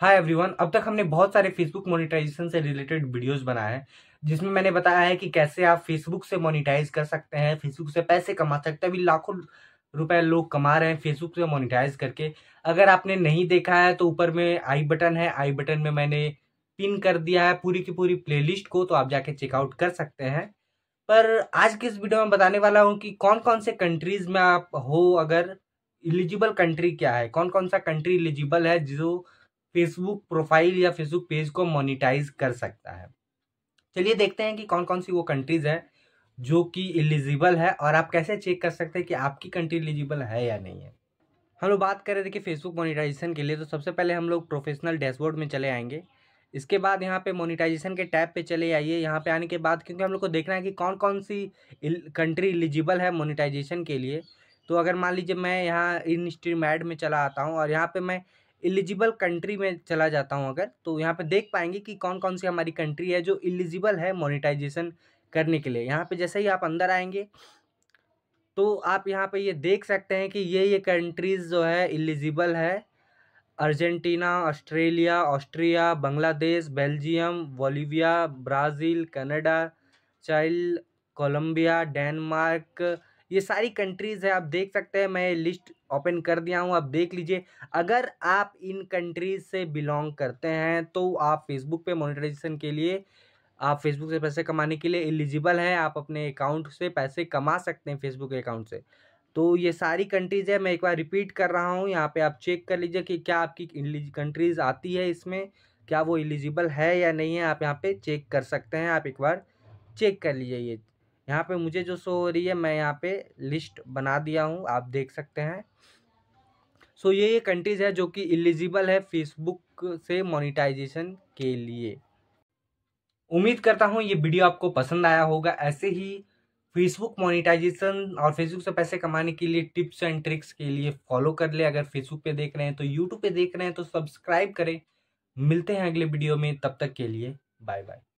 hi everyone अब तक हमने बहुत सारे फेसबुक मोनेटाइजेशन से रिलेटेड वीडियोस बनाए हैं जिसमें मैंने बताया है कि कैसे आप फेसबुक से मोनेटाइज कर सकते हैं फेसबुक से पैसे कमा सकते हैं अभी लाखों रुपए लोग कमा रहे हैं फेसबुक से मोनेटाइज करके अगर आपने नहीं देखा है तो ऊपर में आई बटन है आई बटन में मैंने पिन कर दिया है पूरी की पूरी प्ले को तो आप जाके चेकआउट कर सकते हैं पर आज के इस वीडियो में बताने वाला हूँ कि कौन कौन से कंट्रीज़ में आप हो अगर एलिजिबल कंट्री क्या है कौन कौन सा कंट्री एलिजिबल है जो फेसबुक प्रोफाइल या फेसबुक पेज को मोनिटाइज कर सकता है चलिए देखते हैं कि कौन कौन सी वो कंट्रीज़ हैं जो कि एलिजिबल है और आप कैसे चेक कर सकते हैं कि आपकी कंट्री एलिजिबल है या नहीं है हम लोग बात करें देखिए फेसबुक मोनिटाइजेशन के लिए तो सबसे पहले हम लोग प्रोफेशनल डैशबोर्ड में चले आएंगे इसके बाद यहाँ पे मोनिटाइजेशन के टैब पे चले आइए यहाँ पे आने के बाद क्योंकि हम लोग को देखना है कि कौन कौन सी कंट्री एलिजिबल है मोनिटाइजेशन के लिए तो अगर मान लीजिए मैं यहाँ इन स्ट्रीम ऐड में चला आता हूँ और यहाँ पे मैं एलिजिबल कंट्री में चला जाता हूँ अगर तो यहाँ पे देख पाएंगे कि कौन कौन सी हमारी कंट्री है जो एलिजिबल है मोनिटाइजेशन करने के लिए यहाँ पे जैसे ही आप अंदर आएंगे तो आप यहाँ पे ये देख सकते हैं कि ये ये कंट्रीज़ जो है एलिजिबल है Argentina Australia Austria Bangladesh Belgium Bolivia Brazil Canada Chile Colombia Denmark ये सारी कंट्रीज़ है आप देख सकते हैं मैं लिस्ट ओपन कर दिया हूँ आप देख लीजिए अगर आप इन कंट्रीज से बिलोंग करते हैं तो आप फेसबुक पे मोनेटाइजेशन के लिए आप फेसबुक से पैसे कमाने के लिए एलिजिबल हैं आप अपने अकाउंट से पैसे कमा सकते हैं फेसबुक अकाउंट से तो ये सारी कंट्रीज़ है मैं एक बार रिपीट कर रहा हूँ यहाँ पे आप चेक कर लीजिए कि क्या आपकी कंट्रीज़ आती है इसमें क्या वो एलिजिबल है या नहीं है आप यहाँ पे चेक कर सकते हैं आप एक बार चेक कर लीजिए ये यहाँ पे मुझे जो शो हो रही है मैं यहाँ पे लिस्ट बना दिया हूँ आप देख सकते हैं सो ये ये कंट्रीज़ है जो कि एलिजिबल है फेसबुक से मोनिटाइजेशन के लिए उम्मीद करता हूँ ये वीडियो आपको पसंद आया होगा ऐसे ही फेसबुक मोनिटाइजेशन और फेसबुक से पैसे कमाने के लिए टिप्स एंड ट्रिक्स के लिए फॉलो कर ले अगर फेसबुक पे देख रहे हैं तो यूट्यूब पे देख रहे हैं तो सब्सक्राइब करें मिलते हैं अगले वीडियो में तब तक के लिए बाय बाय